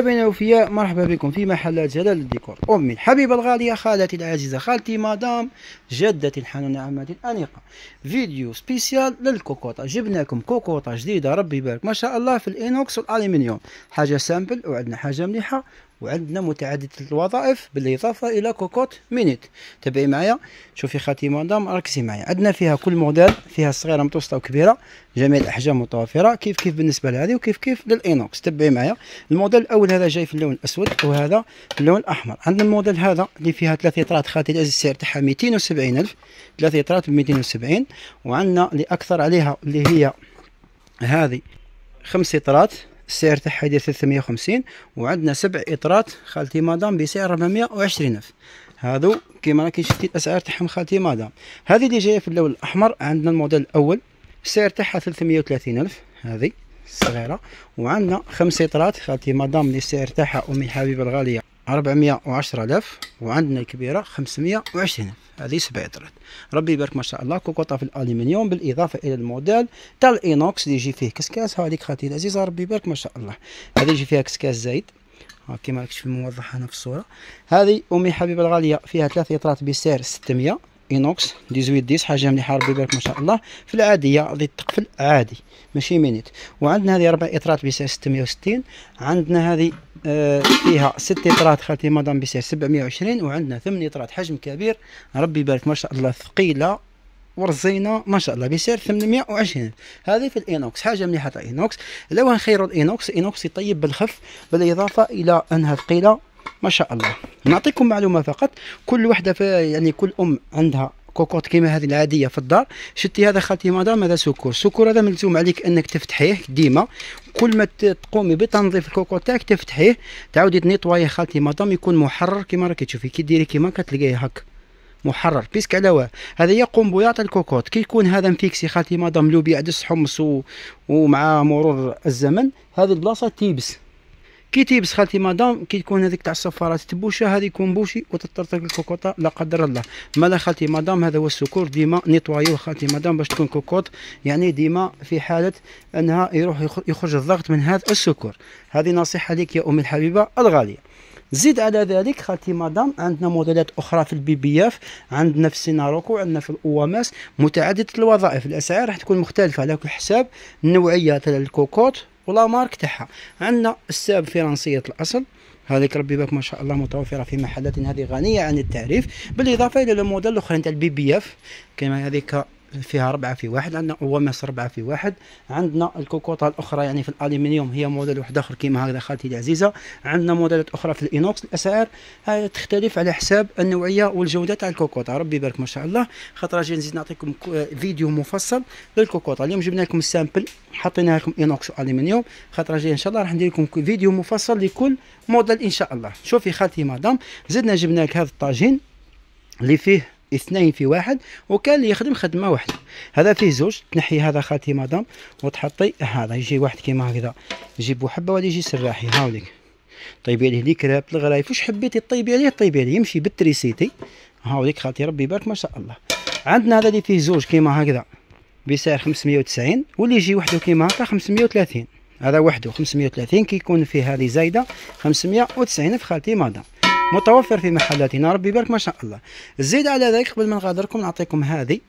حبايبنا الوفياء مرحبا بكم في محلات جلال الديكور امي الحبيبه الغاليه خالتي العزيزه خالتي مدام جدتي الحنونه عمتي الانيقه فيديو سبيسيال للكوكوطه جبناكم كوكوطه جديده ربي يبارك ما شاء الله في الانوكس والالومنيوم حاجه سامبل وعندنا حاجه مليحه وعندنا متعددة الوظائف بالإضافة إلى كوكوت مينيت تابعي معايا شوفي خاتي مدام ركزي معايا عندنا فيها كل موديل فيها صغيرة متوسطة وكبيرة جميع الأحجام متوفرة كيف كيف بالنسبة لهذه وكيف كيف للإينوكس تابعي معايا الموديل الأول هذا جاي في اللون الأسود وهذا في اللون الأحمر عندنا الموديل هذا اللي فيها ثلاث اطرات خاتي العزيز السعر تاعها 270000 ألف ثلاث اطرات ب 270 وعندنا اللي أكثر عليها اللي هي هذه خمس اطرات السعر تاعها يدير 350 وعندنا سبع اطرات خالتي مدام بسعر 420 الف هادو كيما راكي شفتي الاسعار تاعهم خالتي مدام هذه اللي جايه في اللون الاحمر عندنا الموديل الاول السعر تاعها 330 الف هذه صغيره وعندنا خمس اطرات خالتي مدام اللي السعر تاعها امي حبيبه الغاليه ربعميه وعشرة آلاف وعندنا الكبيرة خمسمية وعشرين ألف هذه سبع إطرات ربي يبارك ما شاء الله كوكوطة في الألمنيوم بالإضافة إلى الموديل تاع الإينوكس اللي يجي فيه كسكاس هذيك خاتي العزيزة ربي يبارك ما شاء الله هذه يجي فيها كسكاس زايد ها كيما راكش الموضح هنا في الصورة هذه أمي حبيبة الغالية فيها ثلاث إطرات بسعر ستمية اينوكس 18 ديس حاجه مليحه ربي يبارك ما شاء الله في العاديه غادي تقفل عادي ماشي مينيت وعندنا هذه اربع اطرات بسعر 660 عندنا هذه آه فيها ست اطرات خالتي مدام بسعر 720 وعندنا ثمان اطرات حجم كبير ربي يبارك ما شاء الله ثقيله ورزينا ما شاء الله بسعر 820 هذه في الاينوكس حاجه مليحه تاع اينوكس لو نخيروا الاينوكس اينوكس يطيب بالخف بالاضافه الى انها ثقيله ما شاء الله نعطيكم معلومه فقط كل وحده يعني كل ام عندها كوكوط كيما هذه العاديه في الدار شتي هذا خالتي مدام هذا سكور سكور هذا ملزوم عليك انك تفتحيه ديما كل ما تقومي بتنظيف الكوكوط تاعك تفتحيه تعاودي تنيطوايه خالتي مدام يكون محرر كيما راكي تشوفي كي ديري كيما كتلقيه هاك محرر بيسك على واه هذا يقوم قنبله الكوكوط كي يكون هذا مفيكسي خالتي مدام لوبي عدس حمص و... ومع مرور الزمن هذه البلاصه تيبس كي تيبس خالتي مدام كي تكون هذيك تاع الصفارات تبوشه هذه يكون بوشي وتطرطق الكوكوطه لا قدر الله مالا خالتي مدام هذا هو السكور ديما نيتوايو خالتي مدام باش تكون كوكوط يعني ديما في حاله انها يروح يخرج الضغط من هذا السكور هذه نصيحه لك يا امي الحبيبه الغاليه زيد على ذلك خالتي مدام عندنا موديلات اخرى في البي بي اف عندنا في السيناروكو عندنا في الاواماس متعدده الوظائف الاسعار راح تكون مختلفه على كل حساب النوعيه تاع الكوكوت مارك تاعها عندنا الساب فرنسيه الاصل هذيك ربي يبارك ما شاء الله متوفره في محلات هذه غنيه عن التعريف بالاضافه الى الموديل الاخرين تاع البي بي اف كما هذيك فيها ربعة في واحد عندنا اوماس ربعة في واحد عندنا الكوكوطة الأخرى يعني في الألمنيوم هي موديل واحد آخر كيما هكذا خالتي العزيزة عندنا موديلات أخرى في الانوكس الأسعار هاي تختلف على حساب النوعية والجودة تاع الكوكوطة ربي يبارك ما شاء الله خاطر جاي نزيد نعطيكم فيديو مفصل للكوكوطة اليوم جبنا لكم السامبل حطينا لكم انوكس وألمنيوم خاطر جاي إن شاء الله راح ندير لكم فيديو مفصل لكل موديل إن شاء الله شوفي خالتي مدام زدنا جبنا لك هذا الطاجين اللي فيه اثنين في واحد وكان اللي يخدم خدمه واحده هذا فيه زوج تنحي هذا خالتي مدام وتحطي هذا يجي واحد كيما هكذا يجيبو حبه ولا يجي سراحي هاوليك طيبي عليه كراب الغرايف واش حبيتي طيبي عليه طيبي عليه يمشي بالتريسيتي هاوليك خالتي ربي يبارك ما شاء الله عندنا هذا اللي فيه زوج كيما هكذا بسعر 590 واللي يجي وحده كيما هكا 530 هذا وحده 530 كيكون فيه هذه زايده 590 في خالتي مدام متوفر في محلاتنا ربي يبارك ما شاء الله زيد على ذلك قبل ما نغادركم نعطيكم هذه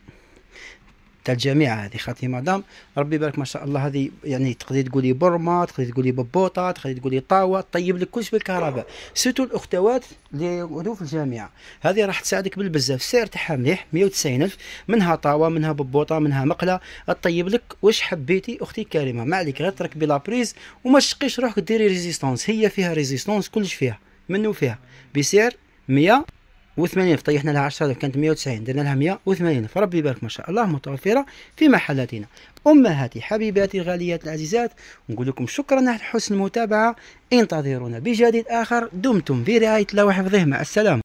تاع الجامعه هذه خاتي مدام ربي يبارك ما شاء الله هذه يعني تقدري تقولي برما تقدري تقولي ببوطه تقدري تقولي طاوه طيب لك كلش بالكهرباء سيتو الاختوات اللي يقعدوا في الجامعه هذه راح تساعدك بالبزاف السعر تاعها مليح 190 الف منها طاوه منها ببوطه منها مقله طيب لك واش حبيتي اختي كريمه ما عليك غير تركبي لابريز وما تشقيش روحك ديري ريزيستونس هي فيها ريزيستونس كلش فيها منو فيها بسعر 180 طيحنا لها 10000 كانت 190 درنا لها 180 فربي يبارك ما شاء الله متوفره في محلاتنا امهاتي حبيباتي الغاليات العزيزات نقول لكم شكرا على حسن المتابعه انتظرونا بجديد اخر دمتم في رعايه الله وحفظه مع السلامه